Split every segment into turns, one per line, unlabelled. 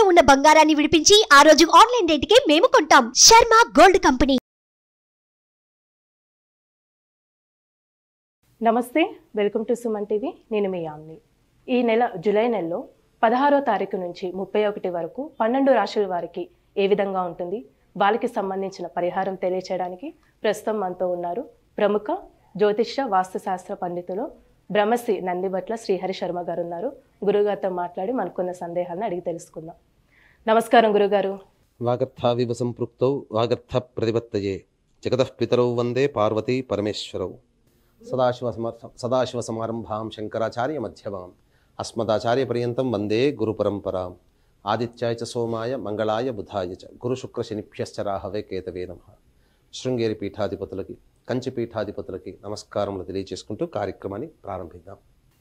తాకట్టులో ఉన్న బంగారాన్ని విడిపించి ఆ రోజు ఆన్లైన్ కి మేము కొంటాం శర్మ గోల్డ్ కంపెనీ నమస్తే వెల్కమ్ టు సుమన్ టీవీ నేను మీ యామ్ని ఈ నెల జూలై నెలలో పదహారో తారీఖు నుంచి ముప్పై ఒకటి వరకు పన్నెండు రాశుల వారికి ఏ విధంగా ఉంటుంది వాళ్ళకి సంబంధించిన పరిహారం తెలియచేయడానికి ప్రస్తుతం మనతో ఉన్నారు ప్రముఖ జ్యోతిష వాస్తుశాస్త్ర పండితులు బ్రహ్మశ్రీ నందిభట్ల శ్రీహరి శర్మ గారు ఉన్నారు గురుగారితో మాట్లాడి మనకున్న సందేహాలను అడిగి తెలుసుకుందాం నమస్కారం గురుగారు
వాగర్థావివ సంపృక్తౌ వాగర్థ ప్రతిపత్తయే జగతఃపితరౌ వందే పార్వతి పరమేశ్వరౌ సదాశివ సదాశివ సమారంభాం శంకరాచార్య మధ్యమాం అస్మదాచార్య పర్యంతం వందే గురు పరంపరాం ఆదిత్యాయ చ సోమాయ మంగళాయ బుధాయ చ గురు శుక్ర శనిభ్యశ్చ రాహవే కేతవే నమ శృంగేరి పీఠాధిపతులకి కంచి పీఠాధిపతులకి నమస్కారములు తెలియజేసుకుంటూ కార్యక్రమాన్ని ప్రారంభిద్దాం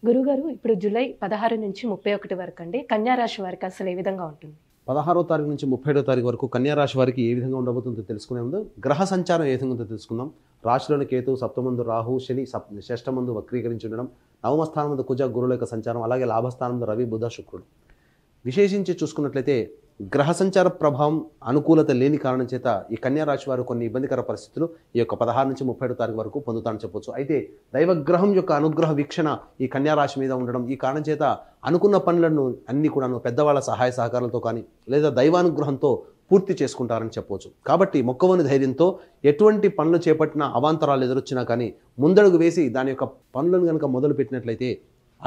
గురుగారు ఇప్పుడు జూలై పదహారు నుంచి ముప్పై ఒకటి వరకు అండి కన్యారాశి వారికి అసలు ఏ విధంగా ఉంటుంది
పదహారో తారీఖు నుంచి ముప్పైడో తారీఖు వరకు కన్యారాశి వారికి ఏ విధంగా ఉండబోతుందో తెలుసుకునే ముందు గ్రహ సంచారం ఏ విధంగా ఉందో తెలుసుకుందాం రాశిలోని కేతు సప్తమందు రాహు శని సప్ షష్టమందు వక్రీకరించి ఉండడం నవమ కుజ గురుల యొక్క సంచారం అలాగే లాభస్థానం రవి బుధ శుక్రుడు విశేషించి చూసుకున్నట్లయితే గ్రహ సంచార ప్రభావం అనుకూలత లేని కారణం చేత ఈ కన్యా రాశి వారు కొన్ని ఇబ్బందికర పరిస్థితులు ఈ యొక్క పదహారు నుంచి ముప్పై ఏడు తారీఖు వరకు పొందుతానని చెప్పొచ్చు అయితే దైవగ్రహం యొక్క అనుగ్రహ వీక్షణ ఈ కన్యా రాశి మీద ఉండడం ఈ కారణం చేత అనుకున్న పనులను అన్ని కూడాను పెద్దవాళ్ళ సహాయ సహకారాలతో కానీ లేదా దైవానుగ్రహంతో పూర్తి చేసుకుంటారని చెప్పవచ్చు కాబట్టి మొక్కవని ధైర్యంతో ఎటువంటి పనులు చేపట్టినా అవాంతరాలు ఎదురొచ్చినా కానీ ముందడుగు వేసి దాని యొక్క పనులను కనుక మొదలుపెట్టినట్లయితే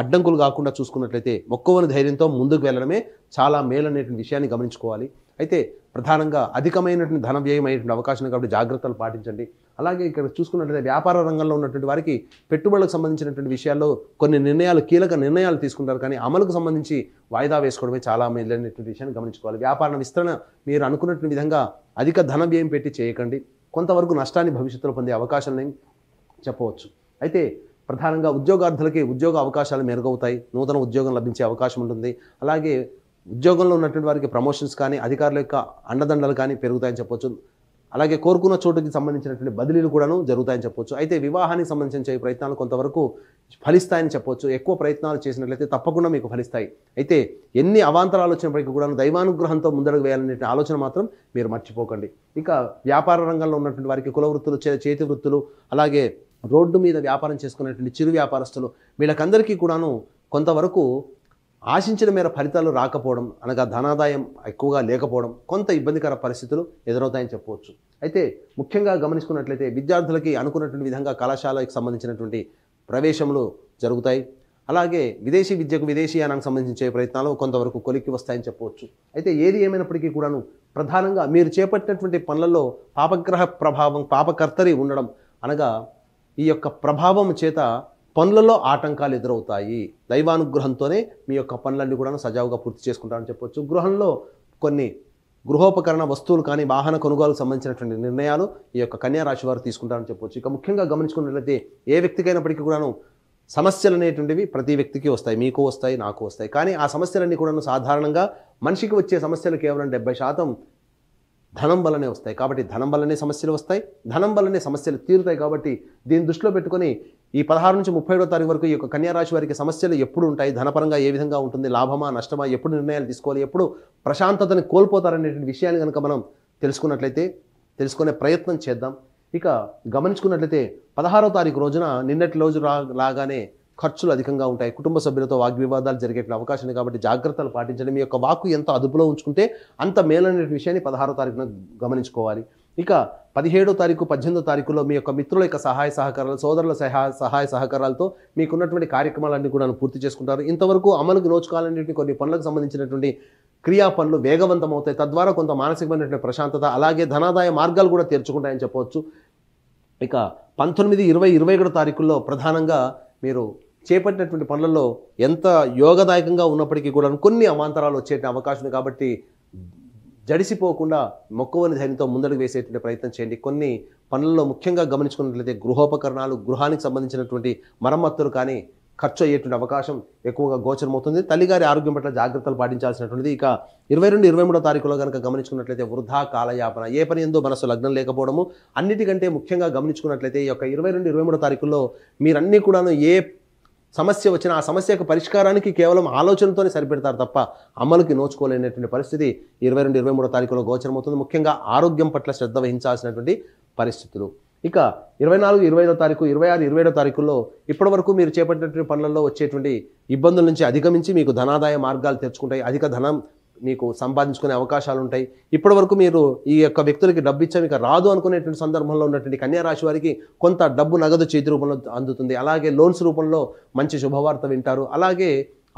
అడ్డంకులు కాకుండా చూసుకున్నట్లయితే మొక్కవని ధైర్యంతో ముందుకు వెళ్ళడమే చాలా అనేటువంటి విషయాన్ని గమనించుకోవాలి అయితే ప్రధానంగా అధికమైనటువంటి ధన వ్యయం అయినటువంటి అవకాశం కాబట్టి జాగ్రత్తలు పాటించండి అలాగే ఇక్కడ చూసుకున్నట్లయితే వ్యాపార రంగంలో ఉన్నటువంటి వారికి పెట్టుబడులకు సంబంధించినటువంటి విషయాల్లో కొన్ని నిర్ణయాలు కీలక నిర్ణయాలు తీసుకుంటారు కానీ అమలుకు సంబంధించి వాయిదా వేసుకోవడమే చాలా మేలైనటువంటి విషయాన్ని గమనించుకోవాలి వ్యాపార విస్తరణ మీరు అనుకున్నటువంటి విధంగా అధిక ధన వ్యయం పెట్టి చేయకండి కొంతవరకు నష్టాన్ని భవిష్యత్తులో పొందే అవకాశం చెప్పవచ్చు అయితే ప్రధానంగా ఉద్యోగార్థులకి ఉద్యోగ అవకాశాలు మెరుగవుతాయి నూతన ఉద్యోగం లభించే అవకాశం ఉంటుంది అలాగే ఉద్యోగంలో ఉన్నటువంటి వారికి ప్రమోషన్స్ కానీ అధికారుల యొక్క అండదండలు కానీ పెరుగుతాయని చెప్పొచ్చు అలాగే కోరుకున్న చోటుకి సంబంధించినటువంటి బదిలీలు కూడాను జరుగుతాయని చెప్పొచ్చు అయితే వివాహానికి సంబంధించిన ప్రయత్నాలు కొంతవరకు ఫలిస్తాయని చెప్పొచ్చు ఎక్కువ ప్రయత్నాలు చేసినట్లయితే తప్పకుండా మీకు ఫలిస్తాయి అయితే ఎన్ని అవాంతరాలు వచ్చినప్పటికీ కూడా దైవానుగ్రహంతో ముందడుగు వేయాలనే ఆలోచన మాత్రం మీరు మర్చిపోకండి ఇక వ్యాపార రంగంలో ఉన్నటువంటి వారికి కుల వృత్తులు చేతి వృత్తులు అలాగే రోడ్డు మీద వ్యాపారం చేసుకునేటువంటి చిరు వ్యాపారస్తులు వీళ్ళకందరికీ కూడాను కొంతవరకు ఆశించిన మేర ఫలితాలు రాకపోవడం అనగా ధనాదాయం ఎక్కువగా లేకపోవడం కొంత ఇబ్బందికర పరిస్థితులు ఎదురవుతాయని చెప్పవచ్చు అయితే ముఖ్యంగా గమనించుకున్నట్లయితే విద్యార్థులకి అనుకున్నటువంటి విధంగా కళాశాలకు సంబంధించినటువంటి ప్రవేశములు జరుగుతాయి అలాగే విదేశీ విద్యకు విదేశీయానానికి సంబంధించే ప్రయత్నాలు కొంతవరకు కొలిక్కి వస్తాయని చెప్పవచ్చు అయితే ఏది ఏమైనప్పటికీ కూడాను ప్రధానంగా మీరు చేపట్టినటువంటి పనులలో పాపగ్రహ ప్రభావం పాపకర్తరి ఉండడం అనగా ఈ యొక్క ప్రభావం చేత పనులలో ఆటంకాలు ఎదురవుతాయి దైవానుగ్రహంతోనే మీ యొక్క పనులన్నీ కూడా సజావుగా పూర్తి చేసుకుంటారని చెప్పొచ్చు గృహంలో కొన్ని గృహోపకరణ వస్తువులు కానీ వాహన కొనుగోలుకు సంబంధించినటువంటి నిర్ణయాలు ఈ యొక్క కన్యా రాశి వారు తీసుకుంటారని చెప్పొచ్చు ఇక ముఖ్యంగా గమనించుకున్నట్లయితే ఏ వ్యక్తికైనప్పటికీ కూడాను సమస్యలు అనేటువంటివి ప్రతి వ్యక్తికి వస్తాయి మీకు వస్తాయి నాకు వస్తాయి కానీ ఆ సమస్యలన్నీ కూడాను సాధారణంగా మనిషికి వచ్చే సమస్యలు కేవలం డెబ్బై శాతం ధనం వల్లనే వస్తాయి కాబట్టి ధనం వల్లనే సమస్యలు వస్తాయి ధనం వల్లనే సమస్యలు తీరుతాయి కాబట్టి దీన్ని దృష్టిలో పెట్టుకొని ఈ పదహారు నుంచి ముప్పై ఏడో తారీఖు వరకు ఈ యొక్క కన్యారాశి వారికి సమస్యలు ఎప్పుడు ఉంటాయి ధనపరంగా ఏ విధంగా ఉంటుంది లాభమా నష్టమా ఎప్పుడు నిర్ణయాలు తీసుకోవాలి ఎప్పుడు ప్రశాంతతని కోల్పోతారనేటువంటి విషయాన్ని కనుక మనం తెలుసుకున్నట్లయితే తెలుసుకునే ప్రయత్నం చేద్దాం ఇక గమనించుకున్నట్లయితే పదహారో తారీఖు రోజున నిన్నటి రోజు రా లాగానే ఖర్చులు అధికంగా ఉంటాయి కుటుంబ సభ్యులతో వాగ్వివాదాలు జరిగే అవకాశం ఉంది కాబట్టి జాగ్రత్తలు పాటించండి మీ యొక్క వాక్కు ఎంత అదుపులో ఉంచుకుంటే అంత మేలైన విషయాన్ని పదహారో తారీఖున గమనించుకోవాలి ఇక పదిహేడో తారీఖు పద్దెనిమిదో తారీఖులో మీ యొక్క మిత్రుల యొక్క సహాయ సహకారాలు సోదరుల సహాయ సహాయ సహకారాలతో మీకున్నటువంటి కార్యక్రమాలన్నీ కూడా పూర్తి చేసుకుంటారు ఇంతవరకు అమలుకు నోచుకోవాలనేటువంటి కొన్ని పనులకు సంబంధించినటువంటి క్రియా పనులు వేగవంతం అవుతాయి తద్వారా కొంత మానసికమైనటువంటి ప్రశాంతత అలాగే ధనాదాయ మార్గాలు కూడా తెరుచుకుంటాయని చెప్పవచ్చు ఇక పంతొమ్మిది ఇరవై ఇరవై ఒకటి తారీఖుల్లో ప్రధానంగా మీరు చేపట్టినటువంటి పనులలో ఎంత యోగదాయకంగా ఉన్నప్పటికీ కూడా కొన్ని అవాంతరాలు వచ్చే అవకాశం కాబట్టి జడిసిపోకుండా మొక్కువని ధైర్యంతో ముందడుగు వేసేటువంటి ప్రయత్నం చేయండి కొన్ని పనుల్లో ముఖ్యంగా గమనించుకున్నట్లయితే గృహోపకరణాలు గృహానికి సంబంధించినటువంటి మరమ్మత్తులు కానీ ఖర్చు అయ్యేటువంటి అవకాశం ఎక్కువగా గోచరమవుతుంది తల్లిగారి ఆరోగ్యం పట్ల జాగ్రత్తలు పాటించాల్సినటువంటిది ఇక ఇరవై రెండు ఇరవై మూడో తారీఖులో కనుక గమనించుకున్నట్లయితే వృధా కాలయాపన ఏ పని ఎందు మనసు లగ్నం లేకపోవడము అన్నిటికంటే ముఖ్యంగా గమనించుకున్నట్లయితే ఈ యొక్క ఇరవై రెండు ఇరవై మూడో తారీఖుల్లో మీరన్నీ కూడాను ఏ సమస్య వచ్చినా ఆ సమస్యకు పరిష్కారానికి కేవలం ఆలోచనతోనే సరిపెడతారు తప్ప అమలుకి నోచుకోలేనటువంటి పరిస్థితి ఇరవై రెండు ఇరవై మూడో తారీఖులో గోచరమవుతుంది ముఖ్యంగా ఆరోగ్యం పట్ల శ్రద్ధ వహించాల్సినటువంటి పరిస్థితులు ఇక ఇరవై నాలుగు ఇరవై ఐదో తారీఖు ఇరవై ఆరు ఇరవై ఏడో తారీఖుల్లో ఇప్పటి వరకు మీరు చేపట్టినటువంటి పనులలో వచ్చేటువంటి ఇబ్బందుల నుంచి అధిగమించి మీకు ధనాదాయ మార్గాలు తెరుచుకుంటాయి అధిక ధనం మీకు సంపాదించుకునే అవకాశాలు ఉంటాయి ఇప్పటి వరకు మీరు ఈ యొక్క వ్యక్తులకి డబ్బు ఇచ్చే మీకు రాదు అనుకునేటువంటి సందర్భంలో ఉన్నటువంటి కన్యా రాశి వారికి కొంత డబ్బు నగదు చేతి రూపంలో అందుతుంది అలాగే లోన్స్ రూపంలో మంచి శుభవార్త వింటారు అలాగే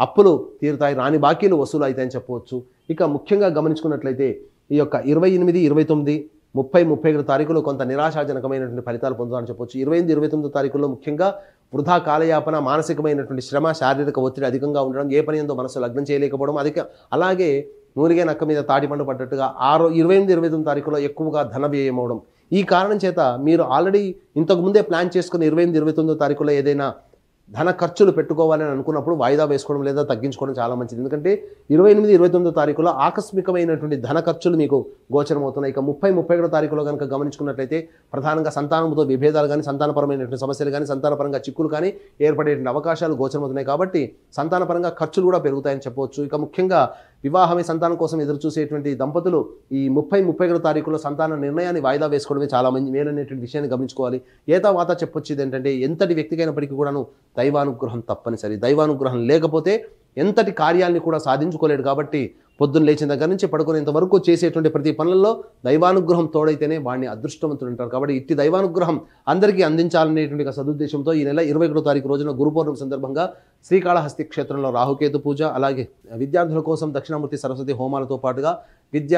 అప్పులు తీరుతాయి రాని బాకీలు వసూలు అవుతాయని చెప్పవచ్చు ఇక ముఖ్యంగా గమనించుకున్నట్లయితే ఈ యొక్క ఇరవై ఎనిమిది ఇరవై తొమ్మిది ముప్పై ముప్పై ఐదు తారీఖులో కొంత నిరాశాజనకమైనటువంటి ఫలితాలు పొందుతారని చెప్పొచ్చు ఇరవై ఎనిమిది ఇరవై తొమ్మిది తారీఖుల్లో ముఖ్యంగా వృధా కాలయాపన మానసికమైనటువంటి శ్రమ శారీరక ఒత్తిడి అధికంగా ఉండడం ఏ పని ఎంతో మనసు లగ్నం చేయలేకపోవడం అధిక అలాగే నూరిగే నక్క మీద తాటిపండు పడ్డట్టుగా ఆరో ఇరవై ఎనిమిది ఇరవై తొమ్మిది తారీఖులో ఎక్కువగా ధన వ్యయం అవడం ఈ కారణం చేత మీరు ఆల్రెడీ ఇంతకుముందే ప్లాన్ చేసుకుని ఇరవై ఎనిమిది ఇరవై తొమ్మిదో తారీఖులో ఏదైనా ధన ఖర్చులు పెట్టుకోవాలని అనుకున్నప్పుడు వాయిదా వేసుకోవడం లేదా తగ్గించుకోవడం చాలా మంచిది ఎందుకంటే ఇరవై ఎనిమిది ఇరవై తొమ్మిదో తారీఖులో ఆకస్మికమైనటువంటి ధన ఖర్చులు మీకు గోచరమవుతున్నాయి ఇక ముప్పై ముప్పై ఒకటో తారీఖులో కనుక గమనించుకున్నట్లయితే ప్రధానంగా సంతానంతో విభేదాలు కానీ సంతానపరమైనటువంటి సమస్యలు కానీ సంతానపరంగా చిక్కులు కానీ ఏర్పడేటువంటి అవకాశాలు గోచరమవుతున్నాయి కాబట్టి సంతానపరంగా ఖర్చులు కూడా పెరుగుతాయని చెప్పవచ్చు ఇక ముఖ్యంగా వివాహమే సంతానం కోసం ఎదురు చూసేటువంటి దంపతులు ఈ ముప్పై ముప్పై ఒకటి తారీఖులో సంతాన నిర్ణయాన్ని వాయిదా వేసుకోవడమే చాలా మంచి మేలనేటువంటి విషయాన్ని గమనించుకోవాలి ఏతావాత చెప్పొచ్చేది ఏంటంటే ఎంతటి వ్యక్తికైనప్పటికీ కూడాను దైవానుగ్రహం తప్పనిసరి దైవానుగ్రహం లేకపోతే ఎంతటి కార్యాల్ని కూడా సాధించుకోలేడు కాబట్టి పొద్దున్న లేచిన దగ్గర నుంచి పడుకునేంత వరకు చేసేటువంటి ప్రతి పనులలో దైవానుగ్రహం తోడైతేనే వాడిని అదృష్టవంతులు ఉంటారు కాబట్టి ఇట్టి దైవానుగ్రహం అందరికీ అందించాలనేటువంటి సదుద్దేశంతో ఈ నెల ఇరవై ఒకటో తారీఖు రోజున గురుపూర్ణం సందర్భంగా శ్రీకాళహస్తి క్షేత్రంలో రాహుకేతు పూజ అలాగే విద్యార్థుల కోసం దక్షిణామూర్తి సరస్వతి హోమాలతో పాటుగా విద్య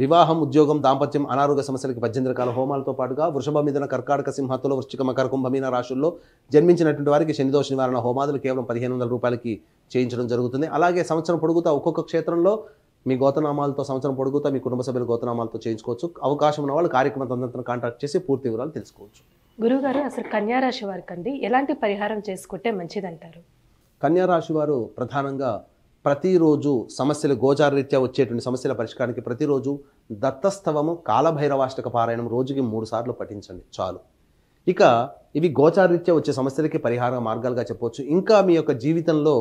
వివాహం ఉద్యోగం దాంపత్యం అనారోగ్య సమస్యలకి పద్దెనిమిది రకాల హోమాలతో పాటుగా వృషభ మీదన కర్కాటక సింహతులు వృశ్చిక మకర కుంభమీన రాశుల్లో జన్మించినటువంటి వారికి శనిదోష నివారణ హోమాదులు కేవలం పదిహేను వందల రూపాయలకి చేయించడం జరుగుతుంది అలాగే సంవత్సరం పొడుగుతా ఒక్కొక్క క్షేత్రంలో మీ గోతనామాలతో సంవత్సరం పొడుగుతా మీ కుటుంబ సభ్యుల గోతనామాలతో చేయించుకోవచ్చు అవకాశం ఉన్న వాళ్ళు కార్యక్రమ తొందరతో కాంటాక్ట్ చేసి పూర్తి వివరాలు తెలుసుకోవచ్చు
గురుగారు అసలు కన్యారాశి వారికి అండి ఎలాంటి పరిహారం చేసుకుంటే మంచిదంటారు
కన్యారాశి వారు ప్రధానంగా ప్రతిరోజు సమస్యలు గోచారరీత్యా వచ్చేటువంటి సమస్యల పరిష్కారానికి ప్రతిరోజు దత్తస్తవము కాలభైరవాష్టక పారాయణం రోజుకి మూడు సార్లు పఠించండి చాలు ఇక ఇవి గోచారరీత్యా వచ్చే సమస్యలకి పరిహార మార్గాలుగా చెప్పవచ్చు ఇంకా మీ యొక్క జీవితంలో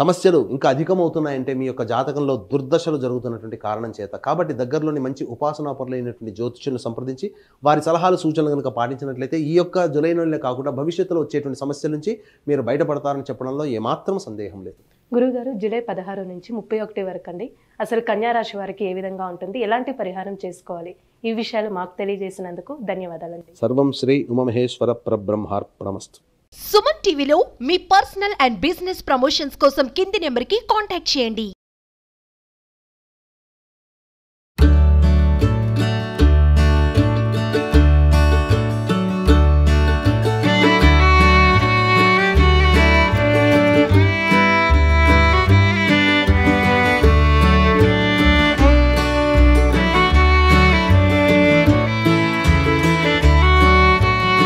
సమస్యలు ఇంకా అధికమవుతున్నాయంటే మీ యొక్క జాతకంలో దుర్దశలు జరుగుతున్నటువంటి కారణం చేత కాబట్టి దగ్గరలోని మంచి ఉపాసనా పరులైనటువంటి జ్యోతిష్యులను సంప్రదించి వారి సలహాలు సూచనలు కనుక పాటించినట్లయితే ఈ యొక్క జులై కాకుండా భవిష్యత్తులో వచ్చేటువంటి సమస్యల నుంచి మీరు బయటపడతారని చెప్పడంలో ఏమాత్రం సందేహం లేదు
గురుగారు జూలై పదహారు నుంచి ముప్పై ఒకటి వరకు అండి అసలు కన్యారాశి వారికి ఏ విధంగా ఉంటుంది ఎలాంటి పరిహారం చేసుకోవాలి ఈ విషయాలు మాకు తెలియజేసినందుకు ధన్యవాదాలండి
సర్వం శ్రీ ఉమమహేశ్వర పరబ్రహ్మార్పణమస్తు
సుమన్ టీవీలో మీ పర్సనల్ అండ్ బిజినెస్ ప్రమోషన్స్ కోసం కింది నెంబర్కి కాంటాక్ట్ చేయండి